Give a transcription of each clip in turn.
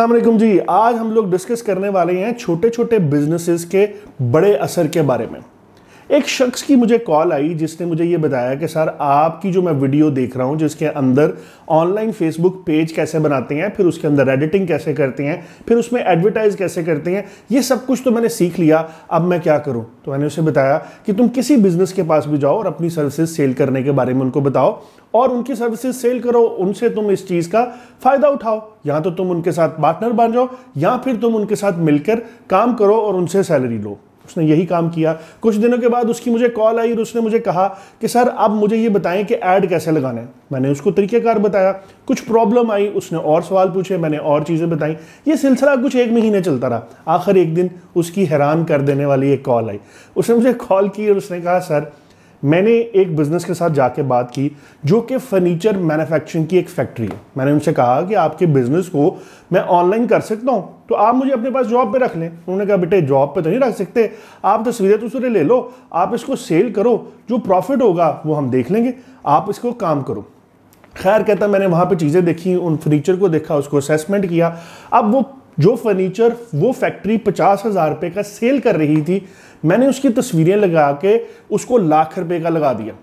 असलम जी आज हम लोग डिस्कस करने वाले हैं छोटे छोटे बिजनेसेस के बड़े असर के बारे में एक शख्स की मुझे कॉल आई जिसने मुझे ये बताया कि सर आपकी जो मैं वीडियो देख रहा हूँ जिसके अंदर ऑनलाइन फेसबुक पेज कैसे बनाते हैं फिर उसके अंदर एडिटिंग कैसे करते हैं फिर उसमें एडवर्टाइज कैसे करते हैं ये सब कुछ तो मैंने सीख लिया अब मैं क्या करूँ तो मैंने उसे बताया कि तुम किसी बिजनेस के पास भी जाओ और अपनी सर्विसेज सेल करने के बारे में उनको बताओ और उनकी सर्विसेज सेल करो उनसे तुम इस चीज़ का फ़ायदा उठाओ या तो तुम उनके साथ पार्टनर बन जाओ या फिर तुम उनके साथ मिलकर काम करो और उनसे सैलरी लो उसने यही काम किया कुछ दिनों के बाद उसकी मुझे कॉल आई और उसने मुझे कहा कि सर आप मुझे ये बताएं कि ऐड कैसे लगाना है मैंने उसको तरीक़ेकार बताया कुछ प्रॉब्लम आई उसने और सवाल पूछे मैंने और चीज़ें बताई ये सिलसिला कुछ एक महीने चलता रहा आखिर एक दिन उसकी हैरान कर देने वाली एक कॉल आई उसने मुझे कॉल की और उसने कहा सर मैंने एक बिज़नेस के साथ जाके बात की जो कि फर्नीचर मैन्युफैक्चरिंग की एक फैक्ट्री है मैंने उनसे कहा कि आपके बिज़नेस को मैं ऑनलाइन कर सकता हूँ तो आप मुझे अपने पास जॉब पे रख लें उन्होंने कहा बेटे जॉब पे तो नहीं रख सकते आप तस्वीरें तो तस्वीरें ले लो आप इसको सेल करो जो प्रॉफिट होगा वो हम देख लेंगे आप इसको काम करो खैर कहता मैंने वहाँ पर चीज़ें देखी उन फर्नीचर को देखा उसको असेसमेंट किया अब वो जो फर्नीचर वो फैक्ट्री पचास हज़ार रुपये का सेल कर रही थी मैंने उसकी तस्वीरें लगा के उसको लाख रुपए का लगा दिया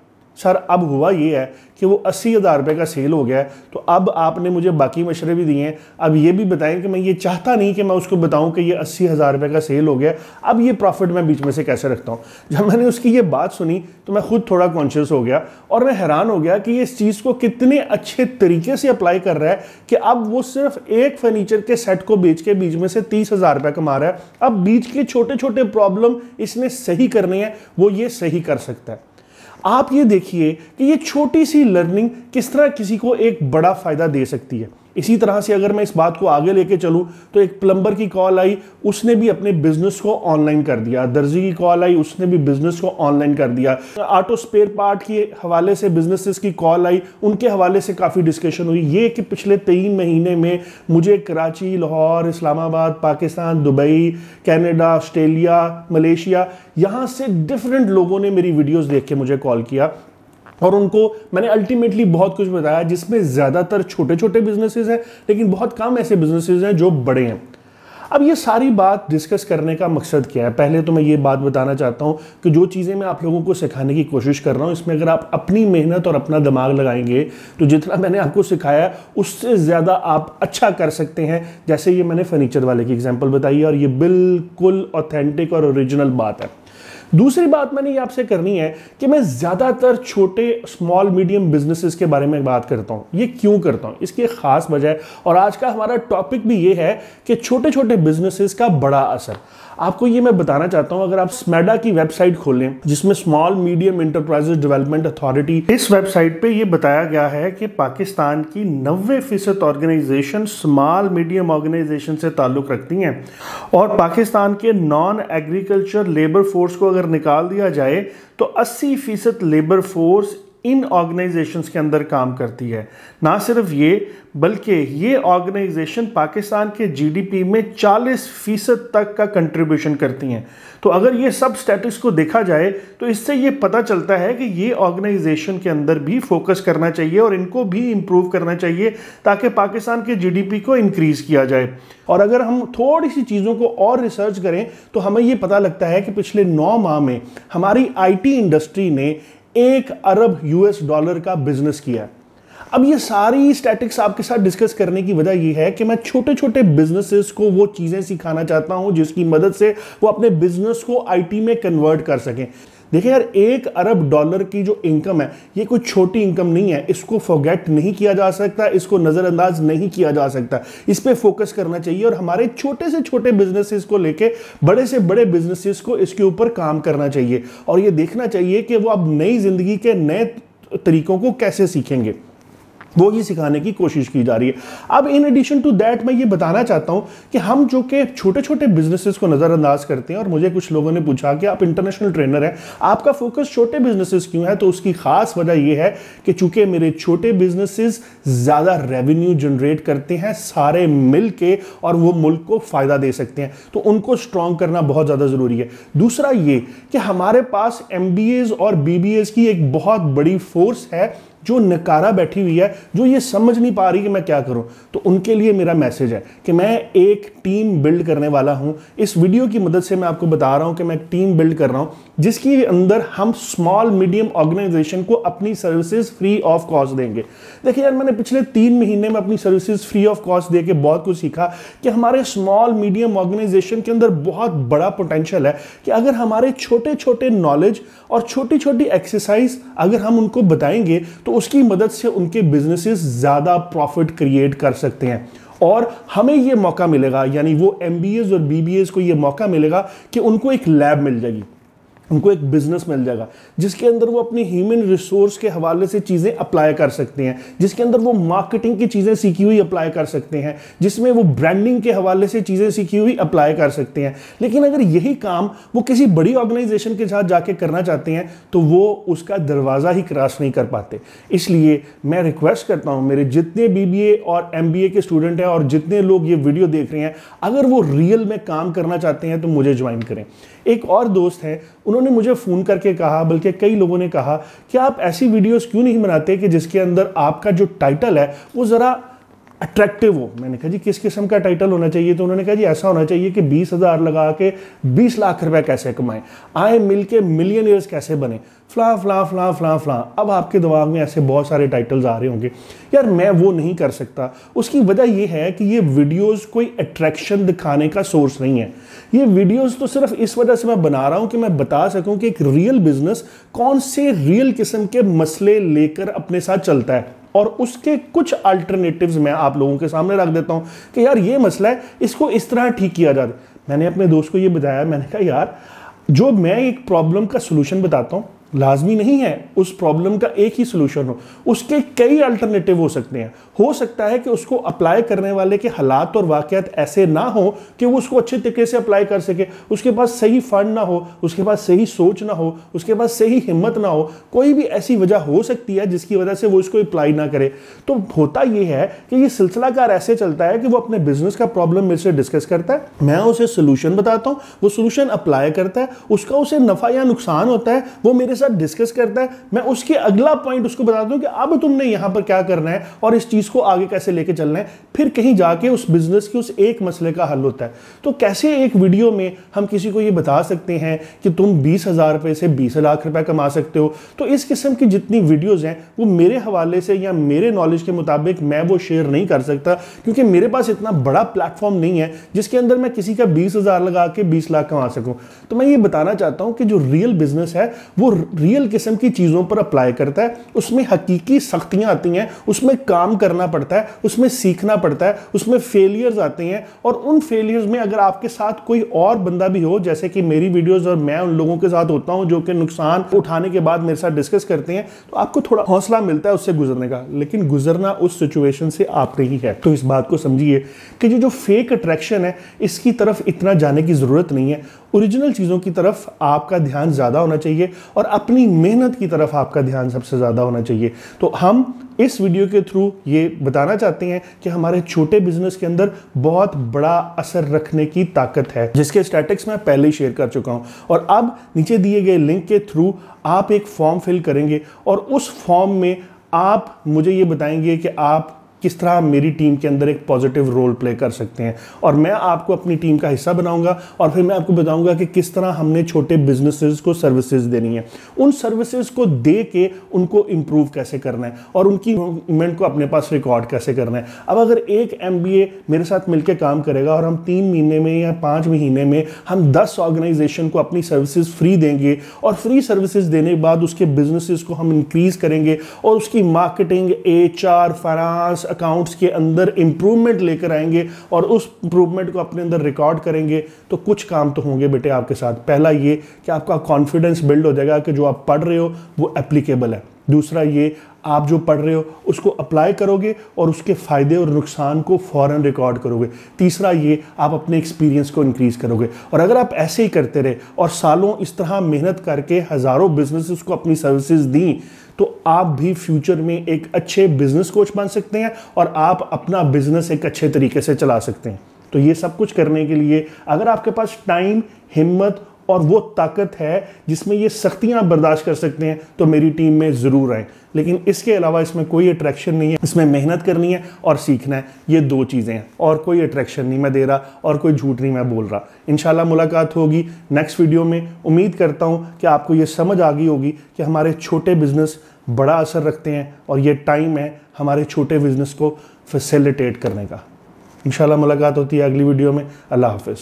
सर अब हुआ ये है कि वो अस्सी हज़ार रुपये का सेल हो गया है तो अब आपने मुझे बाकी मशरे भी दिए हैं अब ये भी बताएं कि मैं ये चाहता नहीं कि मैं उसको बताऊं कि ये अस्सी हज़ार रुपये का सेल हो गया अब ये प्रॉफिट मैं बीच में से कैसे रखता हूँ जब मैंने उसकी ये बात सुनी तो मैं खुद थोड़ा कॉन्शियस हो गया और मैं हैरान हो गया कि ये इस चीज़ को कितने अच्छे तरीके से अप्लाई कर रहा है कि अब वो सिर्फ एक फर्नीचर के सेट को बेच के बीच में से तीस हज़ार रुपये कमा रहा है अब बीच के छोटे छोटे प्रॉब्लम इसने सही करनी है वो ये सही कर सकता है आप ये देखिए कि ये छोटी सी लर्निंग किस तरह किसी को एक बड़ा फ़ायदा दे सकती है इसी तरह से अगर मैं इस बात को आगे लेके चलूँ तो एक प्लम्बर की कॉल आई उसने भी अपने बिजनेस को ऑनलाइन कर दिया दर्जी की कॉल आई उसने भी बिजनेस को ऑनलाइन कर दिया ऑटो स्पेयर पार्ट के हवाले से बिजनेसेस की कॉल आई उनके हवाले से काफ़ी डिस्कशन हुई ये कि पिछले तीन महीने में मुझे Karachi Lahore Islamabad Pakistan Dubai Canada Australia Malaysia यहाँ से डिफरेंट लोगों ने मेरी वीडियोज़ देख के मुझे कॉल किया और उनको मैंने अल्टीमेटली बहुत कुछ बताया जिसमें ज़्यादातर छोटे छोटे बिजनेसेस हैं लेकिन बहुत कम ऐसे बिजनेसेस हैं जो बड़े हैं अब ये सारी बात डिस्कस करने का मकसद क्या है पहले तो मैं ये बात बताना चाहता हूँ कि जो चीज़ें मैं आप लोगों को सिखाने की कोशिश कर रहा हूँ इसमें अगर आप अपनी मेहनत और अपना दिमाग लगाएंगे तो जितना मैंने आपको सिखाया उससे ज़्यादा आप अच्छा कर सकते हैं जैसे ये मैंने फर्नीचर वाले की एग्जाम्पल बताई है और ये बिल्कुल ऑथेंटिक और ओरिजिनल बात है दूसरी बात मैंने ये आपसे करनी है कि मैं ज़्यादातर छोटे स्मॉल मीडियम बिजनेसेस के बारे में बात करता हूं ये क्यों करता हूं इसकी खास वजह और आज का हमारा टॉपिक भी ये है कि छोटे छोटे बिजनेसेस का बड़ा असर आपको ये मैं बताना चाहता हूँ अगर आप स्मेडा की वेबसाइट खोलें जिसमें small medium enterprises development authority इस वेबसाइट पे ये बताया गया है कि पाकिस्तान की नब्बे फीसद ऑर्गेनाइजेशन स्मॉल मीडियम ऑर्गेनाइजेशन से ताल्लुक रखती हैं और पाकिस्तान के नॉन एग्रीकल्चर लेबर फोर्स को अगर निकाल दिया जाए तो 80 फीसद लेबर फोर्स इन ऑर्गेनाइजेशंस के अंदर काम करती है ना सिर्फ ये बल्कि ये ऑर्गेनाइजेशन पाकिस्तान के जीडीपी में 40 फीसद तक का कंट्रीब्यूशन करती हैं तो अगर ये सब स्टेटस को देखा जाए तो इससे ये पता चलता है कि ये ऑर्गेनाइजेशन के अंदर भी फोकस करना चाहिए और इनको भी इम्प्रूव करना चाहिए ताकि पाकिस्तान के जीडीपी को इंक्रीज़ किया जाए और अगर हम थोड़ी सी चीज़ों को और रिसर्च करें तो हमें ये पता लगता है कि पिछले नौ माह में हमारी आईटी इंडस्ट्री ने एक अरब यूएस डॉलर का बिजनेस किया अब ये सारी स्टैटिक्स आपके साथ डिस्कस करने की वजह यह है कि मैं छोटे छोटे बिजनेसेस को वो चीज़ें सिखाना चाहता हूं जिसकी मदद से वो अपने बिजनेस को आईटी में कन्वर्ट कर सकें देखिए यार एक अरब डॉलर की जो इनकम है ये कोई छोटी इनकम नहीं है इसको फॉरगेट नहीं किया जा सकता इसको नज़रअंदाज नहीं किया जा सकता इस पर फोकस करना चाहिए और हमारे छोटे से छोटे बिजनेसेस को लेके बड़े से बड़े बिजनेसेस को इसके ऊपर काम करना चाहिए और ये देखना चाहिए कि वो अब नई ज़िंदगी के नए तरीकों को कैसे सीखेंगे वो ही सिखाने की कोशिश की जा रही है अब इन एडिशन टू दैट मैं ये बताना चाहता हूँ कि हम जो कि छोटे छोटे बिजनेसेस को नज़रअंदाज करते हैं और मुझे कुछ लोगों ने पूछा कि आप इंटरनेशनल ट्रेनर हैं आपका फोकस छोटे बिजनेसेस क्यों है तो उसकी खास वजह यह है कि चूंकि मेरे छोटे बिजनेसेस ज़्यादा रेवेन्यू जनरेट करते हैं सारे मिल के और वो मुल्क को फ़ायदा दे सकते हैं तो उनको स्ट्रॉन्ग करना बहुत ज़्यादा ज़रूरी है दूसरा ये कि हमारे पास एम और बी की एक बहुत बड़ी फोर्स है जो नकारा बैठी हुई है जो ये समझ नहीं पा रही कि मैं क्या करूं तो उनके लिए मेरा मैसेज है कि मैं एक टीम बिल्ड करने वाला हूं इस वीडियो की मदद से मैं आपको बता रहा हूं कि मैं एक टीम बिल्ड कर रहा हूं जिसके अंदर हम स्मॉल मीडियम ऑर्गेनाइजेशन को अपनी सर्विसेज फ्री ऑफ कॉस्ट देंगे देखिए यार मैंने पिछले तीन महीने में अपनी सर्विसेज फ्री ऑफ कॉस्ट दे के बहुत कुछ सीखा कि हमारे स्मॉल मीडियम ऑर्गेनाइजेशन के अंदर बहुत बड़ा पोटेंशियल है कि अगर हमारे छोटे छोटे नॉलेज और छोटी छोटी एक्सरसाइज अगर हम उनको बताएंगे तो तो उसकी मदद से उनके बिजनेसेस ज़्यादा प्रॉफिट क्रिएट कर सकते हैं और हमें ये मौका मिलेगा यानी वो एम और बी को ये मौका मिलेगा कि उनको एक लैब मिल जाएगी उनको एक बिजनेस मिल जाएगा जिसके अंदर वो अपनी ह्यूमन रिसोर्स के हवाले से चीज़ें अप्लाई कर सकते हैं जिसके अंदर वो मार्केटिंग की चीज़ें सीखी हुई अप्लाई कर सकते हैं जिसमें वो ब्रांडिंग के हवाले से चीज़ें सीखी हुई अप्लाई कर सकते हैं लेकिन अगर यही काम वो किसी बड़ी ऑर्गेनाइजेशन के साथ जाके करना चाहते हैं तो वो उसका दरवाज़ा ही क्रॉस नहीं कर पाते इसलिए मैं रिक्वेस्ट करता हूँ मेरे जितने बी और एम के स्टूडेंट हैं और जितने लोग ये वीडियो देख रहे हैं अगर वो रियल में काम करना चाहते हैं तो मुझे ज्वाइन करें एक और दोस्त हैं उन्होंने ने मुझे फ़ोन करके कहा बल्कि कई लोगों ने कहा कि आप ऐसी वीडियोस क्यों नहीं बनाते कि जिसके अंदर आपका जो टाइटल है वो ज़रा अट्रैक्टिव हो मैंने कहा जी किस किस्म का टाइटल होना चाहिए तो उन्होंने कहा जी ऐसा होना चाहिए कि बीस हज़ार लगा के बीस लाख रुपए कैसे कमाएं आए मिल के मिलियन ईयर्स कैसे बने फ्ला फ्ला फ्ला फ्ला फ्ला अब आपके दिमाग में ऐसे बहुत सारे टाइटल्स आ रहे होंगे यार मैं वो नहीं कर सकता उसकी वजह यह है कि ये वीडियोज़ कोई अट्रैक्शन दिखाने का सोर्स नहीं है ये वीडियोज़ तो सिर्फ इस वजह से मैं बना रहा हूँ कि मैं बता सकूँ कि एक रियल बिज़नेस कौन से रियल किस्म के मसले लेकर अपने साथ चलता है और उसके कुछ अल्टरनेटिव्स मैं आप लोगों के सामने रख देता हूँ कि यार ये मसला है इसको इस तरह ठीक किया जाए मैंने अपने दोस्त को ये बताया मैंने कहा यार जो मैं एक प्रॉब्लम का सोल्यूशन बताता हूँ लाजमी नहीं है उस प्रॉब्लम का एक ही सोल्यूशन हो उसके कई अल्टरनेटिव हो सकते हैं हो सकता है कि उसको अप्लाई करने वाले के हालात और वाक़त ऐसे ना हो कि वो उसको अच्छे तरीके से अप्लाई कर सके उसके पास सही फंड ना हो उसके पास सही सोच ना हो उसके पास सही हिम्मत ना हो कोई भी ऐसी वजह हो सकती है जिसकी वजह से वो इसको अप्लाई ना करे तो होता यह है कि ये सिलसिलाकार ऐसे चलता है कि वो अपने बिजनेस का प्रॉब्लम मेरे से डिस्कस करता है मैं उसे सोल्यूशन बताता हूँ वो सोल्यूशन अप्लाई करता है उसका उसे नफ़ा या नुकसान होता है वो मेरे साथ डिस्कस करता है मैं उसके अगला पॉइंट उसको बता दूं कि अब तुमने यहाँ पर क्या करना है और इस चीज़ को आगे कैसे लेके चलना है फिर कहीं जाके उस बिजनेस के उस एक मसले का हल होता है तो कैसे एक वीडियो में हम किसी को ये बता सकते हैं कि तुम बीस हज़ार रुपये से बीस लाख रुपये कमा सकते हो तो इस किस्म की जितनी वीडियोज़ हैं वो मेरे हवाले से या मेरे नॉलेज के मुताबिक मैं वो शेयर नहीं कर सकता क्योंकि मेरे पास इतना बड़ा प्लेटफॉर्म नहीं है जिसके अंदर मैं किसी का बीस लगा के बीस लाख कमा सकूँ तो मैं ये बताना चाहता हूँ कि जो रियल बिजनेस है वो रियल किस्म की चीज़ों पर अप्लाई करता है उसमें हकीकी सख्तियाँ आती हैं उसमें काम करना पड़ता है उसमें सीखना पड़ता है उसमें फेलियर्स आते हैं और उन फेलियर्स में अगर आपके साथ कोई और बंदा भी हो जैसे कि मेरी वीडियोज़ और मैं उन लोगों के साथ होता हूँ जो कि नुकसान उठाने के बाद मेरे साथ डिस्कस करते हैं तो आपको थोड़ा हौसला मिलता है उससे गुजरने का लेकिन गुजरना उस सिचुएशन से आपने ही है तो इस बात को समझिए कि जो जो फेक अट्रैक्शन है इसकी तरफ इतना जाने की ज़रूरत नहीं है ओरिजिनल चीज़ों की तरफ आपका ध्यान ज़्यादा होना चाहिए और अपनी मेहनत की तरफ आपका ध्यान सबसे ज़्यादा होना चाहिए तो हम इस वीडियो के थ्रू ये बताना चाहते हैं कि हमारे छोटे बिजनेस के अंदर बहुत बड़ा असर रखने की ताकत है जिसके स्टैटिक्स मैं पहले ही शेयर कर चुका हूँ और अब नीचे दिए गए लिंक के थ्रू आप एक फॉर्म फिल करेंगे और उस फॉर्म में आप मुझे ये बताएंगे कि आप किस तरह आप मेरी टीम के अंदर एक पॉजिटिव रोल प्ले कर सकते हैं और मैं आपको अपनी टीम का हिस्सा बनाऊंगा और फिर मैं आपको बताऊंगा कि किस तरह हमने छोटे बिजनेसेस को सर्विसेज देनी है उन सर्विसेज को दे के उनको इम्प्रूव कैसे करना है और उनकी मूवमेंट को अपने पास रिकॉर्ड कैसे करना है अब अगर एक एम मेरे साथ मिलकर काम करेगा और हम तीन महीने में या पाँच महीने में हम दस ऑर्गेनाइजेशन को अपनी सर्विसेज फ्री देंगे और फ्री सर्विसेज देने के बाद उसके बिज़नेसिस को हम इंक्रीज करेंगे और उसकी मार्केटिंग एच फाइनेंस अकाउंट्स के अंदर इम्प्रूवमेंट लेकर आएंगे और उस इम्प्रूवमेंट को अपने अंदर रिकॉर्ड करेंगे तो कुछ काम तो होंगे बेटे आपके साथ पहला ये कि आपका कॉन्फिडेंस बिल्ड हो जाएगा कि जो आप पढ़ रहे हो वो एप्लीकेबल है दूसरा ये आप जो पढ़ रहे हो उसको अप्लाई करोगे और उसके फ़ायदे और नुकसान को फ़ौर रिकॉर्ड करोगे तीसरा ये आप अपने एक्सपीरियंस को इनक्रीज़ करोगे और अगर आप ऐसे ही करते रहे और सालों इस तरह मेहनत करके हज़ारों बिजनेसेस को अपनी सर्विसेज दी तो आप भी फ्यूचर में एक अच्छे बिजनेस कोच बन सकते हैं और आप अपना बिजनेस एक अच्छे तरीके से चला सकते हैं तो ये सब कुछ करने के लिए अगर आपके पास टाइम हिम्मत और वो ताकत है जिसमें ये सख्तियां बर्दाश्त कर सकते हैं तो मेरी टीम में ज़रूर आए लेकिन इसके अलावा इसमें कोई अट्रैक्शन नहीं है इसमें मेहनत करनी है और सीखना है ये दो चीज़ें हैं और कोई अट्रैक्शन नहीं मैं दे रहा और कोई झूठ नहीं मैं बोल रहा इन मुलाकात होगी नेक्स्ट वीडियो में उम्मीद करता हूँ कि आपको ये समझ आ गई होगी कि हमारे छोटे बिजनेस बड़ा असर रखते हैं और ये टाइम है हमारे छोटे बिजनेस को फैसिलिटेट करने का इन मुलाकात होती है अगली वीडियो में अल्लाह हाफिज़